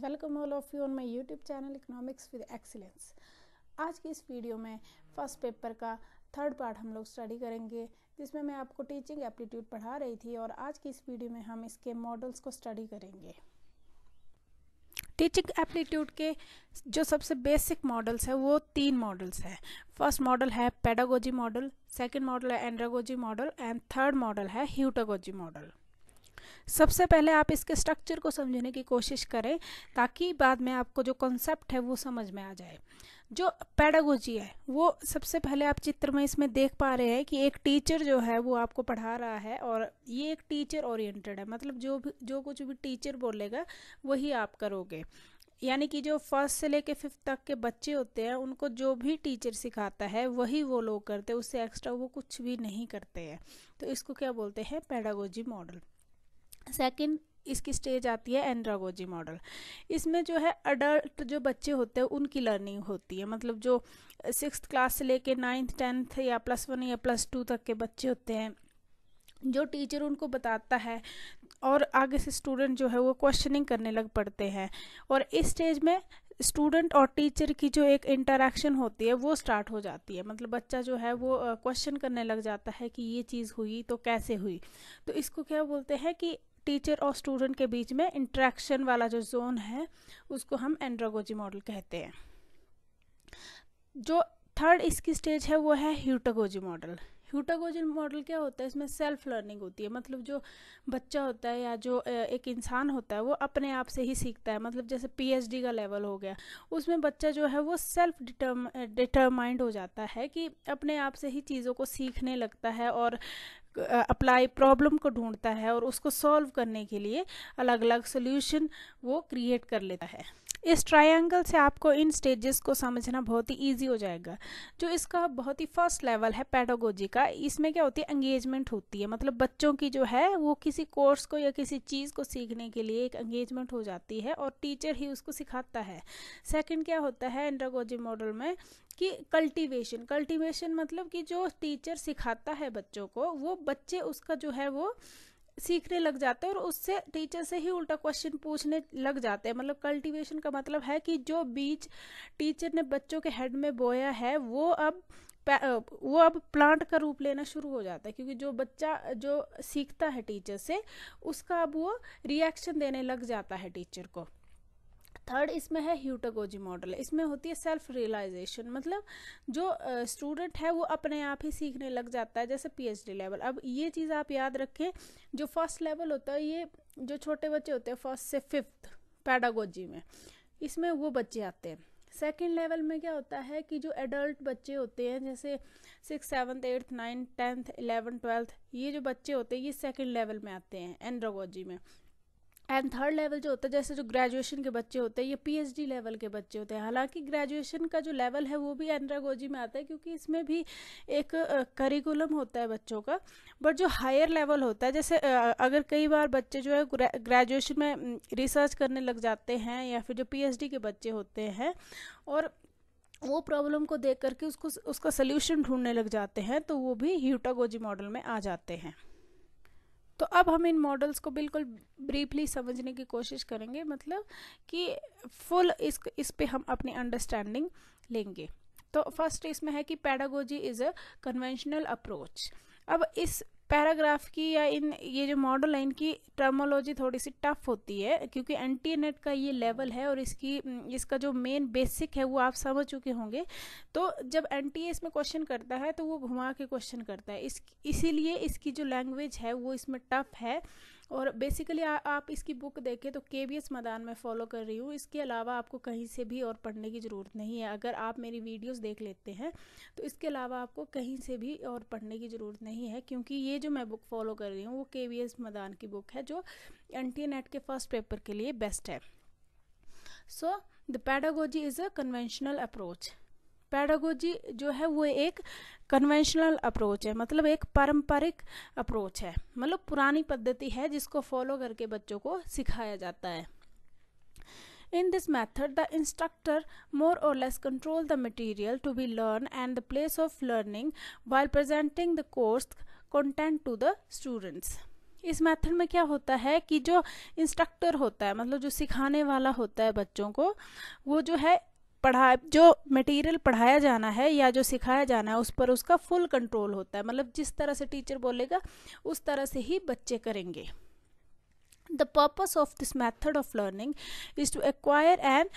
welcome all of you on my YouTube channel economics with excellence आज की इस video में फर्स्ट पेपर का थर्ड पार्ट हम लोग स्टडी करेंगे जिसमें मैं आपको टीचिंग एप्टीट्यूड पढ़ा रही थी और आज की इस वीडियो में हम इसके मॉडल्स को स्टडी करेंगे टीचिंग एप्टीट्यूड के जो सबसे बेसिक मॉडल्स हैं वो तीन मॉडल्स हैं फर्स्ट मॉडल है पेडागोजी मॉडल सेकेंड मॉडल है andragogy model and third model है ह्यूटागोजी मॉडल सबसे पहले आप इसके स्ट्रक्चर को समझने की कोशिश करें ताकि बाद में आपको जो कॉन्सेप्ट है वो समझ में आ जाए जो पैडागोजी है वो सबसे पहले आप चित्र में इसमें देख पा रहे हैं कि एक टीचर जो है वो आपको पढ़ा रहा है और ये एक टीचर ओरिएंटेड है मतलब जो भी जो कुछ भी टीचर बोलेगा वही आप करोगे यानी कि जो फर्स्ट से लेके फिफ्थ तक के बच्चे होते हैं उनको जो भी टीचर सिखाता है वही वो लोग करते हैं उससे एक्स्ट्रा वो कुछ भी नहीं करते हैं तो इसको क्या बोलते हैं पेडागोजी मॉडल सेकंड इसकी स्टेज आती है एंड्रागोजी मॉडल इसमें जो है अडल्ट जो बच्चे होते हैं उनकी लर्निंग होती है मतलब जो सिक्स क्लास से लेके नाइन्थ टेंथ या प्लस वन या प्लस टू तक के बच्चे होते हैं जो टीचर उनको बताता है और आगे से स्टूडेंट जो है वो क्वेश्चनिंग करने लग पड़ते हैं और इस स्टेज में स्टूडेंट और टीचर की जो एक इंटरेक्शन होती है वो स्टार्ट हो जाती है मतलब बच्चा जो है वो क्वेश्चन करने लग जाता है कि ये चीज़ हुई तो कैसे हुई तो इसको क्या बोलते हैं कि टीचर और स्टूडेंट के बीच में इंट्रैक्शन वाला जो जोन है उसको हम एंड्रागोजी मॉडल कहते हैं जो थर्ड इसकी स्टेज है वो है ह्यूटागोजी मॉडल ह्यूटागोजी मॉडल क्या होता है इसमें सेल्फ लर्निंग होती है मतलब जो बच्चा होता है या जो एक इंसान होता है वो अपने आप से ही सीखता है मतलब जैसे पीएचडी का लेवल हो गया उसमें बच्चा जो है वो सेल्फ डिटर्म डिटर्माइंड हो जाता है कि अपने आप से ही चीज़ों को सीखने लगता है और अप्लाई प्रॉब्लम को ढूंढता है और उसको सॉल्व करने के लिए अलग अलग सोल्यूशन वो क्रिएट कर लेता है इस ट्रायंगल से आपको इन स्टेजेस को समझना बहुत ही ईजी हो जाएगा जो इसका बहुत ही फर्स्ट लेवल है पैडोगोजी का इसमें क्या होती है एंगेजमेंट होती है मतलब बच्चों की जो है वो किसी कोर्स को या किसी चीज़ को सीखने के लिए एक एंगेजमेंट हो जाती है और टीचर ही उसको सिखाता है सेकेंड क्या होता है एंड्रागोजी मॉडल में कि कल्टीवेशन कल्टीवेशन मतलब कि जो टीचर सिखाता है बच्चों को वो बच्चे उसका जो है वो सीखने लग जाते हैं और उससे टीचर से ही उल्टा क्वेश्चन पूछने लग जाते हैं मतलब कल्टीवेशन का मतलब है कि जो बीज टीचर ने बच्चों के हेड में बोया है वो अब वो अब प्लांट का रूप लेना शुरू हो जाता है क्योंकि जो बच्चा जो सीखता है टीचर से उसका अब वो रिएक्शन देने लग जाता है टीचर को थर्ड इसमें है ह्यूटागोजी मॉडल इसमें होती है सेल्फ रियलाइजेशन मतलब जो स्टूडेंट है वो अपने आप ही सीखने लग जाता है जैसे पीएचडी लेवल अब ये चीज़ आप याद रखें जो फर्स्ट लेवल होता है ये जो छोटे बच्चे होते हैं फर्स्ट से फिफ्थ पैडागोजी में इसमें वो बच्चे आते हैं सेकेंड लेवल में क्या होता है कि जो एडल्ट बच्चे होते हैं जैसे six seventh eighth ninth tenth eleven twelfth ये जो बच्चे होते हैं ये सेकेंड लेवल में आते हैं एंड्रोगोजी में एंड थर्ड लेवल जो होता है जैसे जो ग्रेजुएशन के बच्चे होते हैं ये पीएचडी लेवल के बच्चे होते हैं हालांकि ग्रेजुएशन का जो लेवल है वो भी एंड्रागोजी में आता है क्योंकि इसमें भी एक करिकुलम होता है बच्चों का बट जो हायर लेवल होता है जैसे अगर कई बार बच्चे जो है ग्रेजुएशन में रिसर्च करने लग जाते हैं या फिर जो पी के बच्चे होते हैं और वो प्रॉब्लम को देख करके उसको उसका सल्यूशन ढूंढने लग जाते हैं तो वो भी ह्यूटागोजी मॉडल में आ जाते हैं तो अब हम इन मॉडल्स को बिल्कुल ब्रीफली समझने की कोशिश करेंगे मतलब कि फुल इस इस पे हम अपनी अंडरस्टैंडिंग लेंगे तो फर्स्ट इसमें है कि pedagogy is a conventional approach अब इस पैराग्राफ की या इन ये जो मॉडल है इनकी टर्मोलॉजी थोड़ी सी टफ होती है क्योंकि एंटी नेट का ये लेवल है और इसकी इसका जो मेन बेसिक है वो आप समझ चुके होंगे तो जब एन टी इसमें क्वेश्चन करता है तो वो घुमा के क्वेश्चन करता है इस इसीलिए इसकी जो लैंग्वेज है वो इसमें टफ है और बेसिकली आ, आप इसकी बुक देखें तो के बी एस मैदान में फ़ॉलो कर रही हूँ इसके अलावा आपको कहीं से भी और पढ़ने की ज़रूरत नहीं है अगर आप मेरी वीडियोस देख लेते हैं तो इसके अलावा आपको कहीं से भी और पढ़ने की ज़रूरत नहीं है क्योंकि ये जो मैं बुक फॉलो कर रही हूँ वो के बी एस मैदान की बुक है जो एन टी नेट के फर्स्ट पेपर के लिए बेस्ट है so the pedagogy is a conventional approach pedagogy जो है वो एक कन्वेंशनल अप्रोच है मतलब एक पारंपरिक अप्रोच है मतलब पुरानी पद्धति है जिसको फॉलो करके बच्चों को सिखाया जाता है in this method the instructor more और less control the material to be learn and the place of learning while presenting the course content to the students इस मैथड में क्या होता है कि जो इंस्ट्रक्टर होता है मतलब जो सिखाने वाला होता है बच्चों को वो जो है पढ़ा जो मटेरियल पढ़ाया जाना है या जो सिखाया जाना है उस पर उसका फुल कंट्रोल होता है मतलब जिस तरह से टीचर बोलेगा उस तरह से ही बच्चे करेंगे the purpose of this method of learning is to acquire and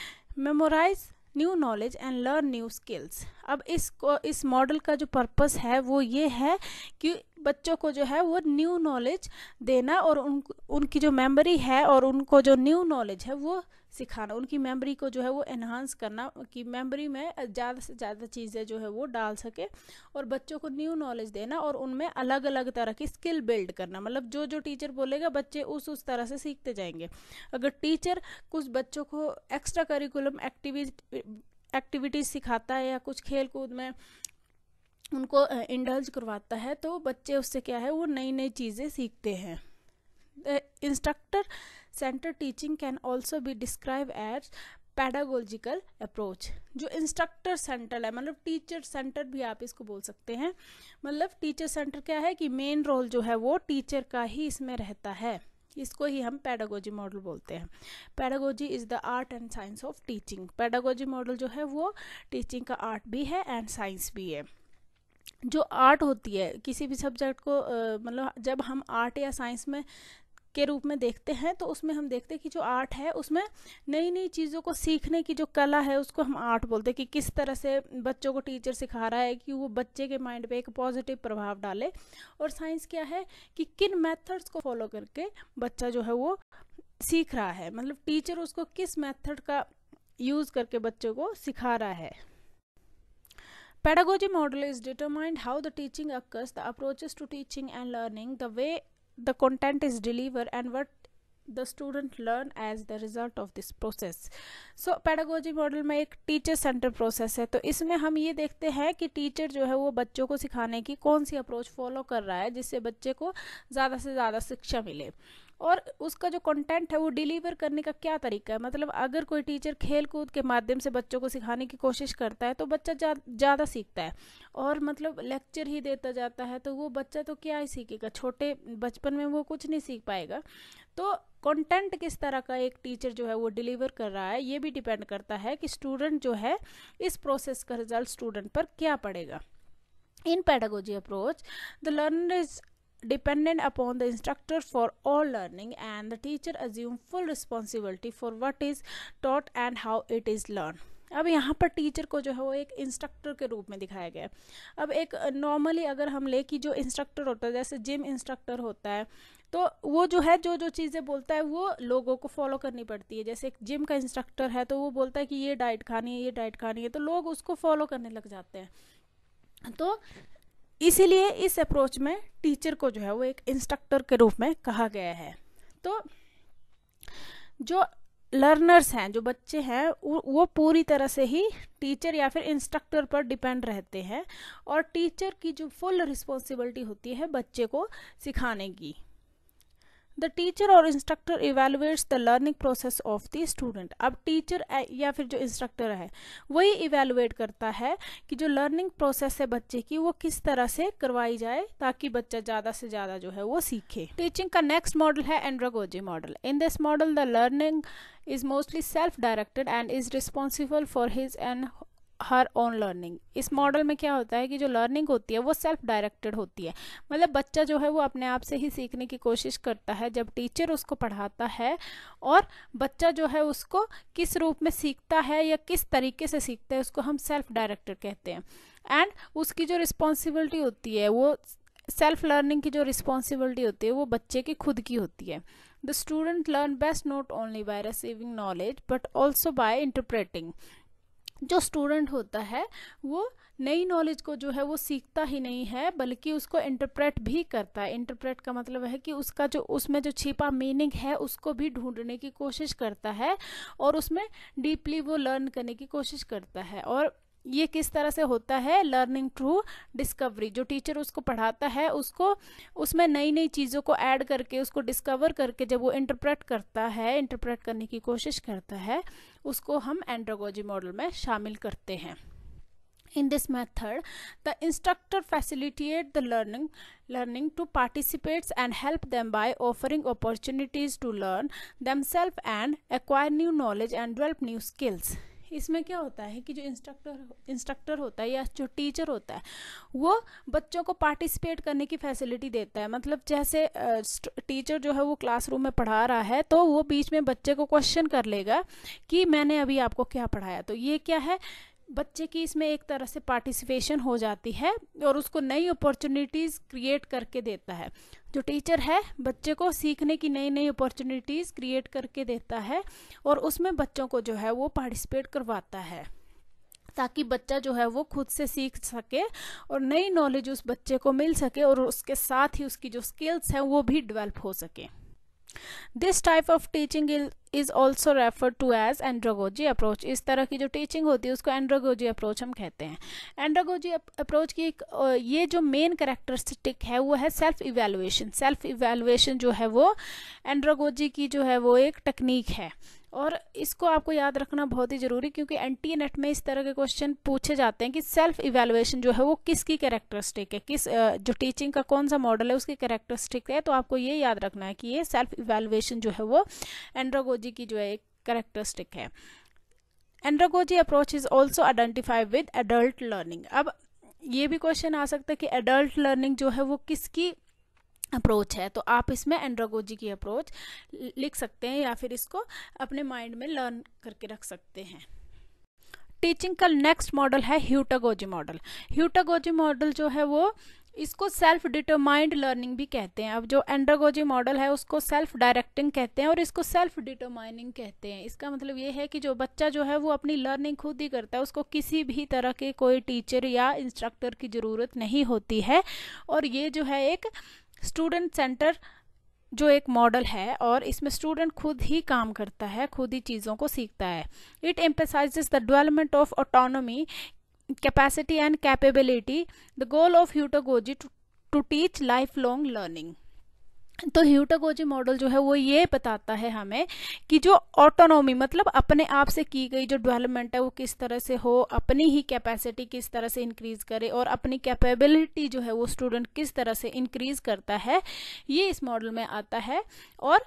memorise new knowledge and learn new skills अब इस इस मॉडल का जो पर्पज़ है वो ये है कि बच्चों को जो है वो न्यू नॉलेज देना और उन उनकी जो मेमोरी है और उनको जो न्यू नॉलेज है वो सिखाना उनकी मेमोरी को जो है वो एनहांस करना कि मेमोरी में ज़्यादा से ज़्यादा चीज़ें जो है वो डाल सके और बच्चों को न्यू नॉलेज देना और उनमें अलग अलग तरह की स्किल बिल्ड करना मतलब जो जो टीचर बोलेगा बच्चे उस उस तरह से सीखते जाएंगे अगर टीचर कुछ बच्चों को एक्स्ट्रा करिकुलम एक्टिविटी एक्टिविटीज़ सिखाता है या कुछ खेल कूद में उनको इंडल्ज करवाता है तो बच्चे उससे क्या है वो नई नई चीज़ें सीखते हैं instructor centre teaching can also be describe as pedagogical approach जो इंस्ट्रक्टर सेंटर है मतलब टीचर सेंटर भी आप इसको बोल सकते हैं मतलब टीचर सेंटर क्या है कि मेन रोल जो है वो टीचर का ही इसमें रहता है इसको ही हम पैडागोजी मॉडल बोलते हैं pedagogy is the art and science of teaching pedagogy model जो है वो टीचिंग का आर्ट भी है एंड साइंस भी है जो आर्ट होती है किसी भी सब्जेक्ट को मतलब जब हम आर्ट या साइंस में के रूप में देखते हैं तो उसमें हम देखते हैं कि जो आर्ट है उसमें नई नई चीज़ों को सीखने की जो कला है उसको हम आर्ट बोलते हैं कि किस तरह से बच्चों को टीचर सिखा रहा है कि वो बच्चे के माइंड पे एक पॉजिटिव प्रभाव डाले और साइंस क्या है कि किन मेथड्स को फॉलो करके बच्चा जो है वो सीख रहा है मतलब टीचर उसको किस मेथड का यूज़ करके बच्चों को सिखा रहा है Pedagogy model is determined how the teaching occurs, the approaches to teaching and learning, the way the content is delivered and what the student learn as the result of this process so pedagogy model में एक teacher center process है तो इसमें हम ये देखते हैं कि teacher जो है वो बच्चों को सिखाने की कौन सी approach follow कर रहा है जिससे बच्चे को ज़्यादा से ज़्यादा शिक्षा मिले और उसका जो कंटेंट है वो डिलीवर करने का क्या तरीका है मतलब अगर कोई टीचर खेल कूद के माध्यम से बच्चों को सिखाने की कोशिश करता है तो बच्चा ज़्यादा जा, सीखता है और मतलब लेक्चर ही देता जाता है तो वो बच्चा तो क्या ही सीखेगा छोटे बचपन में वो कुछ नहीं सीख पाएगा तो कंटेंट किस तरह का एक टीचर जो है वो डिलीवर कर रहा है ये भी डिपेंड करता है कि स्टूडेंट जो है इस प्रोसेस का रिजल्ट स्टूडेंट पर क्या पड़ेगा in pedagogy approach the learner is dependent upon the instructor for all learning and the teacher assume full responsibility for what is taught and how it is learned अब यहाँ पर teacher को जो है वो एक इंस्ट्रक्टर के रूप में दिखाया गया है अब एक नॉर्मली uh, अगर हम ले कि जो इंस्ट्रक्टर होता है जैसे जिम इंस्ट्रक्टर होता है तो वो जो है जो जो चीज़ें बोलता है वो लोगों को फॉलो करनी पड़ती है जैसे एक जिम का इंस्ट्रक्टर है तो वो बोलता है कि ये डाइट खानी है ये डाइट खानी है तो लोग उसको फॉलो करने लग जाते हैं तो इसीलिए इस अप्रोच में टीचर को जो है वो एक इंस्ट्रक्टर के रूप में कहा गया है तो जो लर्नर्स हैं जो बच्चे हैं वो पूरी तरह से ही टीचर या फिर इंस्ट्रक्टर पर डिपेंड रहते हैं और टीचर की जो फुल रिस्पॉन्सिबिलिटी होती है बच्चे को सिखाने की द टीचर और instructor evaluates the learning process of the student अब टीचर या फिर जो इंस्ट्रक्टर है वही इवेलुएट करता है कि जो लर्निंग प्रोसेस है बच्चे की वो किस तरह से करवाई जाए ताकि बच्चा ज़्यादा से ज़्यादा जो है वो सीखे टीचिंग का नेक्स्ट मॉडल है andragogy model in this model the learning is mostly self directed and is responsible for his and her own learning इस मॉडल में क्या होता है कि जो लर्निंग होती है वो सेल्फ डायरेक्टेड होती है मतलब बच्चा जो है वो अपने आप से ही सीखने की कोशिश करता है जब टीचर उसको पढ़ाता है और बच्चा जो है उसको किस रूप में सीखता है या किस तरीके से सीखता है उसको हम सेल्फ डायरेक्टेड कहते हैं एंड उसकी जो रिस्पॉन्सिबिलिटी होती है वो सेल्फ लर्निंग की जो रिस्पॉन्सिबिलिटी होती है वो बच्चे की खुद की होती है the student learn best not only by receiving knowledge but also by interpreting जो स्टूडेंट होता है वो नई नॉलेज को जो है वो सीखता ही नहीं है बल्कि उसको इंटरप्रेट भी करता है इंटरप्रेट का मतलब है कि उसका जो उसमें जो छिपा मीनिंग है उसको भी ढूंढने की कोशिश करता है और उसमें डीपली वो लर्न करने की कोशिश करता है और ये किस तरह से होता है लर्निंग थ्रू डिस्कवरी जो टीचर उसको पढ़ाता है उसको उसमें नई नई चीज़ों को ऐड करके उसको डिस्कवर करके जब वो इंटरप्रेट करता है इंटरप्रेट करने की कोशिश करता है उसको हम एंड्रोगोजी मॉडल में शामिल करते हैं in this method the instructor facilitate the learning learning to participates and help them by offering opportunities to learn themselves and acquire new knowledge and develop new skills इसमें क्या होता है कि जो इंस्ट्रक्टर इंस्ट्रक्टर होता है या जो टीचर होता है वो बच्चों को पार्टिसिपेट करने की फैसिलिटी देता है मतलब जैसे टीचर जो है वो क्लासरूम में पढ़ा रहा है तो वो बीच में बच्चे को क्वेश्चन कर लेगा कि मैंने अभी आपको क्या पढ़ाया तो ये क्या है बच्चे की इसमें एक तरह से पार्टिसिपेशन हो जाती है और उसको नई अपॉर्चुनिटीज़ क्रिएट करके देता है जो टीचर है बच्चे को सीखने की नई नई अपॉर्चुनिटीज़ क्रिएट करके देता है और उसमें बच्चों को जो है वो पार्टिसिपेट करवाता है ताकि बच्चा जो है वो खुद से सीख सके और नई नॉलेज उस बच्चे को मिल सके और उसके साथ ही उसकी जो स्किल्स हैं वो भी डेवलप हो सके this type of teaching is also refer to as andragogy approach इस तरह की जो टीचिंग होती है उसको एंड्रोगोजी अप्रोच हम कहते हैं एंड्रोगोजी अप्रोच की एक ये जो मेन करेक्टरिस्टिक है वो है सेल्फ इवेलुएशन सेल्फ इवेलुएशन जो है वो एंड्रोगोजी की जो है वो एक टेक्निक है और इसको आपको याद रखना बहुत ही ज़रूरी क्योंकि एन नेट में इस तरह के क्वेश्चन पूछे जाते हैं कि सेल्फ इवेलुएशन जो है वो किसकी कैरेक्टरिस्टिक है किस जो टीचिंग का कौन सा मॉडल है उसकी कैरेक्टरिस्टिक है तो आपको ये याद रखना है कि ये सेल्फ इवेलुएशन जो है वो एंड्रोगोजी की जो है एक करेक्टरिस्टिक है andragogy approach is also identify with adult learning अब ये भी क्वेश्चन आ सकता है कि एडल्ट लर्निंग जो है वो किसकी अप्रोच है तो आप इसमें एंड्रागोजी की अप्रोच लिख सकते हैं या फिर इसको अपने माइंड में लर्न करके रख सकते हैं टीचिंग का नेक्स्ट मॉडल है ह्यूटागोजी मॉडल ह्यूटागोजी मॉडल जो है वो इसको सेल्फ डिटरमाइंड लर्निंग भी कहते हैं अब जो एंड्रागोजी मॉडल है उसको सेल्फ डायरेक्टिंग कहते हैं और इसको सेल्फ डिटरमाइनिंग कहते हैं इसका मतलब ये है कि जो बच्चा जो है वो अपनी लर्निंग खुद ही करता है उसको किसी भी तरह के कोई टीचर या इंस्ट्रक्टर की ज़रूरत नहीं होती है और ये जो है एक स्टूडेंट सेंटर जो एक मॉडल है और इसमें स्टूडेंट खुद ही काम करता है खुद ही चीज़ों को सीखता है it emphasise the development of autonomy capacity and capability the goal of heutagogy to teach life long learning तो ह्यूटागोजी मॉडल जो है वो ये बताता है हमें कि जो ऑटोनॉमी मतलब अपने आप से की गई जो डेवलपमेंट है वो किस तरह से हो अपनी ही कैपेसिटी किस तरह से इंक्रीज करे और अपनी कैपेबिलिटी जो है वो स्टूडेंट किस तरह से इंक्रीज करता है ये इस मॉडल में आता है और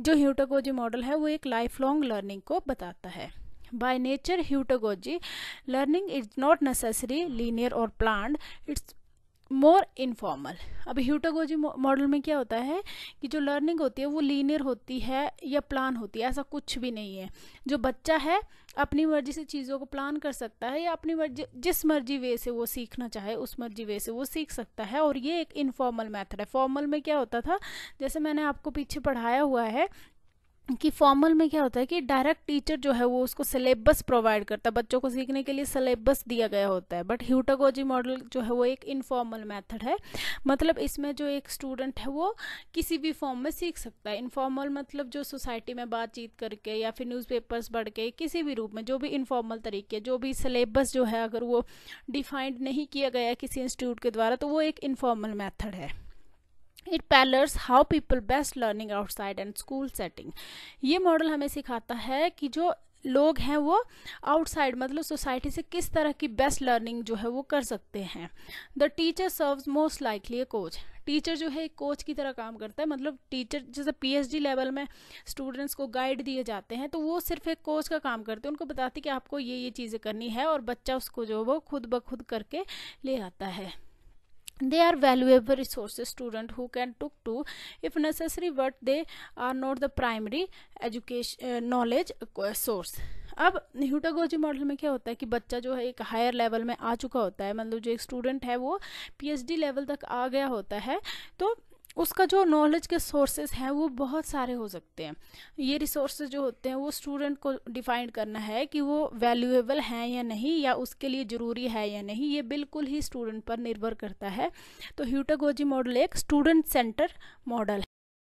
जो ह्यूटागोजी मॉडल है वो एक लाइफ लॉन्ग लर्निंग को बताता है by nature heutagogy learning is not necessary linear और प्लान इट्स मोर इनफॉर्मल अब ह्यूटागोजी मॉडल में क्या होता है कि जो लर्निंग होती है वो लीनियर होती है या प्लान होती है ऐसा कुछ भी नहीं है जो बच्चा है अपनी मर्जी से चीज़ों को प्लान कर सकता है या अपनी मर्जी जिस मर्जी वे से वो सीखना चाहे उस मर्जी वे से वो सीख सकता है और ये एक इनफॉर्मल मैथड है फॉर्मल में क्या होता था जैसे मैंने आपको पीछे पढ़ाया हुआ है कि फॉर्मल में क्या होता है कि डायरेक्ट टीचर जो है वो उसको सिलेबस प्रोवाइड करता है बच्चों को सीखने के लिए सिलेबस दिया गया होता है बट ह्यूटागोजी मॉडल जो है वो एक इनफॉर्मल मेथड है मतलब इसमें जो एक स्टूडेंट है वो किसी भी फॉर्म में सीख सकता है इनफॉर्मल मतलब जो सोसाइटी में बातचीत करके या फिर न्यूज़पेपर्स पढ़ के किसी भी रूप में जो भी इनफॉर्मल तरीके जो भी सिलेबस जो है अगर वो डिफाइंड नहीं किया गया किसी इंस्टीट्यूट के द्वारा तो वो एक इनफॉर्मल मैथड है it pillars how people best learning outside and school setting ये मॉडल हमें सिखाता है कि जो लोग हैं वो आउटसाइड मतलब सोसाइटी से किस तरह की बेस्ट लर्निंग जो है वो कर सकते हैं the teacher serves most likely a coach teacher जो है एक कोच की तरह काम करता है मतलब टीचर जैसे पीएचडी लेवल में स्टूडेंट्स को गाइड दिए जाते हैं तो वो सिर्फ एक कोच का काम करते हैं उनको बताते कि आपको ये ये चीज़ें करनी है और बच्चा उसको जो है वो खुद ब खुद करके ले आता है they are valuable resources student who can took to if necessary but they are not the primary education uh, knowledge source अब ह्यूटागोजी मॉडल में क्या होता है कि बच्चा जो है एक हायर लेवल में आ चुका होता है मतलब जो एक स्टूडेंट है वो पीएचडी लेवल तक आ गया होता है तो उसका जो नॉलेज के सोर्सेज हैं वो बहुत सारे हो सकते हैं ये रिसोर्सेज जो होते हैं वो स्टूडेंट को डिफाइन करना है कि वो वैल्यूएबल हैं या नहीं या उसके लिए ज़रूरी है या नहीं ये बिल्कुल ही स्टूडेंट पर निर्भर करता है तो ह्यूटागोजी मॉडल एक स्टूडेंट सेंटर मॉडल है